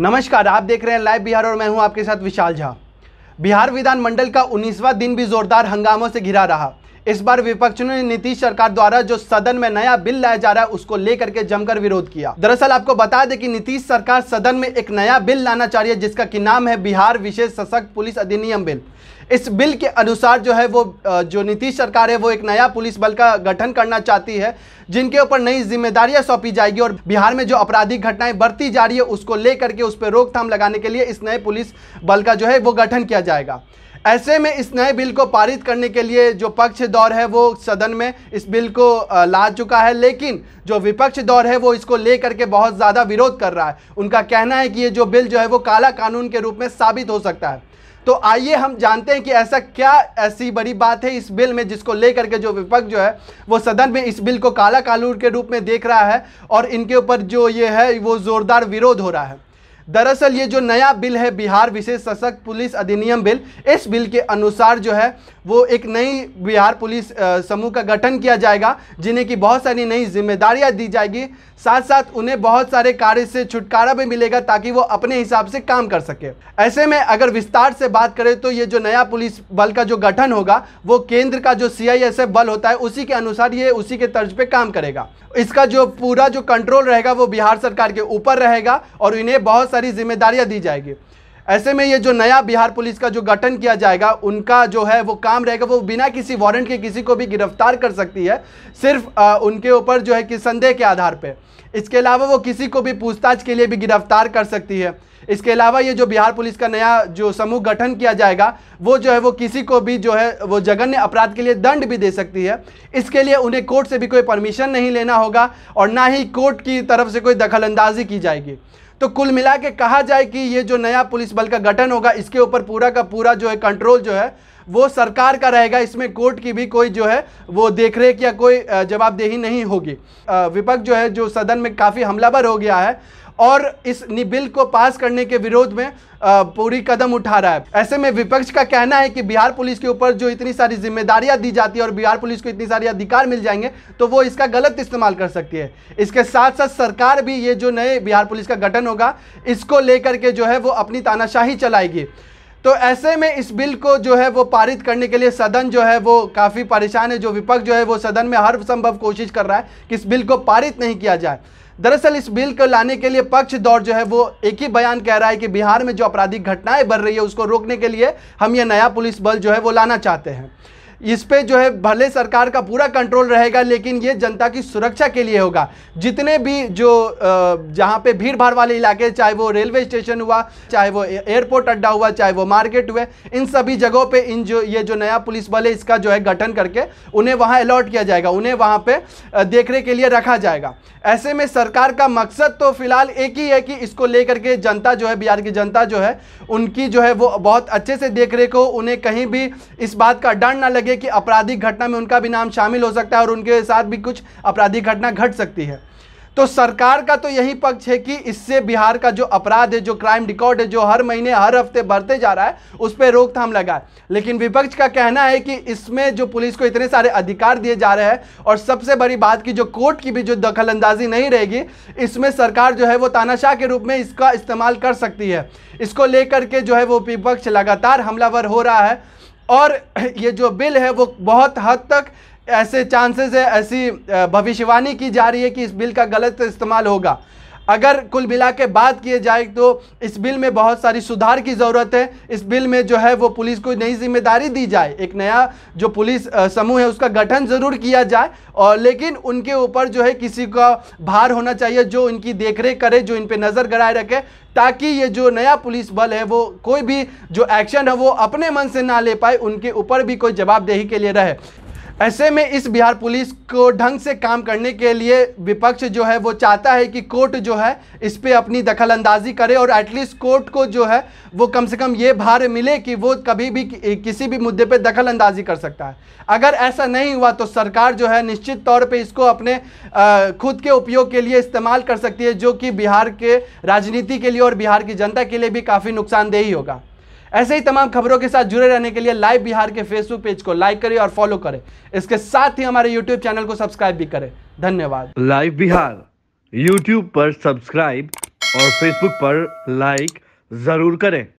नमस्कार आप देख रहे हैं लाइव बिहार और मैं हूं आपके साथ विशाल झा बिहार विधानमंडल का 19वां दिन भी जोरदार हंगामों से घिरा रहा इस बार विपक्ष ने नीतीश सरकार द्वारा जो सदन में नया बिल लाया जा रहा है उसको लेकर के जमकर विरोध किया दरअसल आपको बता दें कि नीतीश सरकार सदन में एक नया बिल लाना चाह रही है जिसका की नाम है बिहार विशेष सशक्त पुलिस अधिनियम बिल इस बिल के अनुसार जो है वो जो नीतीश सरकार है वो एक नया पुलिस बल का गठन करना चाहती है जिनके ऊपर नई जिम्मेदारियां सौंपी जाएगी और बिहार में जो आपराधिक घटनाएं बढ़ती जा रही है उसको लेकर के उस पर रोकथाम लगाने के लिए इस नए पुलिस बल का जो है वो गठन किया जाएगा ऐसे में इस नए बिल को पारित करने के लिए जो पक्ष दौर है वो सदन में इस बिल को ला चुका है लेकिन जो विपक्ष दौर है वो इसको ले करके बहुत ज़्यादा विरोध कर रहा है उनका कहना है कि ये जो बिल जो है वो काला कानून के रूप में साबित हो सकता है तो आइए हम जानते हैं कि ऐसा क्या ऐसी बड़ी बात है इस बिल में जिसको लेकर के जो विपक्ष जो है वो सदन में इस बिल को काला कानून के रूप में देख रहा है और इनके ऊपर जो ये है वो ज़ोरदार विरोध हो रहा है दरअसल ये जो नया बिल है बिहार विशेष सशक्त पुलिस अधिनियम बिल इस बिल के अनुसार जो है वो एक नई बिहार पुलिस समूह का गठन किया जाएगा जिन्हें की बहुत सारी नई जिम्मेदारियां दी जाएगी साथ साथ उन्हें बहुत सारे कार्य से छुटकारा भी मिलेगा ताकि वो अपने हिसाब से काम कर सके ऐसे में अगर विस्तार से बात करें तो ये जो नया पुलिस बल का जो गठन होगा वो केंद्र का जो सी बल होता है उसी के अनुसार ये उसी के तर्ज पर काम करेगा इसका जो पूरा जो कंट्रोल रहेगा वो बिहार सरकार के ऊपर रहेगा और इन्हें बहुत सारी जिम्मेदारियां दी जाएगी ऐसे में ये जो नया बिहार पुलिस का जो गठन किया जाएगा उनका जो है वो काम रहेगा वो बिना किसी वारंट के किसी को भी गिरफ्तार कर सकती है सिर्फ आ, उनके ऊपर जो है कि संदेह के आधार पर इसके अलावा वो किसी को भी पूछताछ के लिए भी गिरफ्तार कर सकती है इसके अलावा ये जो बिहार पुलिस का नया जो समूह गठन किया जाएगा वो जो है वो किसी को भी जो है वो जघन्य अपराध के लिए दंड भी दे सकती है इसके लिए उन्हें कोर्ट से भी कोई परमिशन नहीं लेना होगा और ना ही कोर्ट की तरफ से कोई दखलंदाजी की जाएगी तो कुल मिला के कहा जाए कि ये जो नया पुलिस बल का गठन होगा इसके ऊपर पूरा का पूरा जो है कंट्रोल जो है वो सरकार का रहेगा इसमें कोर्ट की भी कोई जो है वो देखरेख या कोई जवाबदेही नहीं होगी विपक्ष जो है जो सदन में काफ़ी हमलावर हो गया है और इस बिल को पास करने के विरोध में पूरी कदम उठा रहा है ऐसे में विपक्ष का कहना है कि बिहार पुलिस के ऊपर जो इतनी सारी जिम्मेदारियां दी जाती है और बिहार पुलिस को इतनी सारी अधिकार मिल जाएंगे तो वो इसका गलत इस्तेमाल कर सकती है इसके साथ साथ सरकार भी ये जो नए बिहार पुलिस का गठन होगा इसको लेकर के जो है वो अपनी तानाशाही चलाएगी तो ऐसे में इस बिल को जो है वो पारित करने के लिए सदन जो है वो काफ़ी परेशान है जो विपक्ष जो है वो सदन में हर संभव कोशिश कर रहा है कि इस बिल को पारित नहीं किया जाए दरअसल इस बिल को लाने के लिए पक्ष दौर जो है वो एक ही बयान कह रहा है कि बिहार में जो आपराधिक घटनाएं बढ़ रही है उसको रोकने के लिए हम ये नया पुलिस बल जो है वो लाना चाहते हैं इस पर जो है भले सरकार का पूरा कंट्रोल रहेगा लेकिन ये जनता की सुरक्षा के लिए होगा जितने भी जो जहाँ पे भीड़ भाड़ वाले इलाके चाहे वो रेलवे स्टेशन हुआ चाहे वो एयरपोर्ट अड्डा हुआ चाहे वो मार्केट हुए इन सभी जगहों पे इन जो ये जो नया पुलिस बल है इसका जो है गठन करके उन्हें वहाँ अलॉट किया जाएगा उन्हें वहाँ पर देख के लिए रखा जाएगा ऐसे में सरकार का मकसद तो फिलहाल एक ही है कि इसको लेकर के जनता जो है बिहार की जनता जो है उनकी जो है वो बहुत अच्छे से देख रेख हो उन्हें कहीं भी इस बात का डर ना लगे लगे कि आपराधिक घटना में उनका भी नाम शामिल हो सकता है और उनके साथ भी कुछ आपराधिक घटना घट सकती है तो सरकार का तो यही पक्ष है कि इससे बिहार का जो अपराध है जो क्राइम रिकॉर्ड है जो हर महीने हर हफ्ते बढ़ते जा रहा है उस पर रोकथाम लगाए लेकिन विपक्ष का कहना है कि इसमें जो पुलिस को इतने सारे अधिकार दिए जा रहे हैं और सबसे बड़ी बात की जो कोर्ट की भी जो दखल अंदाजी नहीं रहेगी इसमें सरकार जो है वो तानाशाह के रूप में इसका इस्तेमाल कर सकती है इसको लेकर के जो है वो विपक्ष लगातार हमलावर हो रहा है और ये जो बिल है वो बहुत हद तक ऐसे चांसेस है ऐसी भविष्यवाणी की जा रही है कि इस बिल का गलत इस्तेमाल होगा अगर कुल मिला के बात किए जाए तो इस बिल में बहुत सारी सुधार की ज़रूरत है इस बिल में जो है वो पुलिस को नई जिम्मेदारी दी जाए एक नया जो पुलिस समूह है उसका गठन ज़रूर किया जाए और लेकिन उनके ऊपर जो है किसी का भार होना चाहिए जो इनकी देखरेख करे जो इन पर नज़र गड़ाए रखे ताकि ये जो नया पुलिस बल है वो कोई भी जो एक्शन है वो अपने मन से ना ले पाए उनके ऊपर भी कोई जवाबदेही के लिए रहे ऐसे में इस बिहार पुलिस को ढंग से काम करने के लिए विपक्ष जो है वो चाहता है कि कोर्ट जो है इस पर अपनी दखल अंदाजी करे और एटलीस्ट कोर्ट को जो है वो कम से कम ये भार मिले कि वो कभी भी किसी भी मुद्दे पर दखल अंदाजी कर सकता है अगर ऐसा नहीं हुआ तो सरकार जो है निश्चित तौर पर इसको अपने खुद के उपयोग के लिए इस्तेमाल कर सकती है जो कि बिहार के राजनीति के लिए और बिहार की जनता के लिए भी काफ़ी नुकसानदेही होगा ऐसे ही तमाम खबरों के साथ जुड़े रहने के लिए लाइव बिहार के फेसबुक पेज को लाइक करें और फॉलो करें इसके साथ ही हमारे यूट्यूब चैनल को सब्सक्राइब भी करें धन्यवाद लाइव बिहार यूट्यूब पर सब्सक्राइब और फेसबुक पर लाइक जरूर करें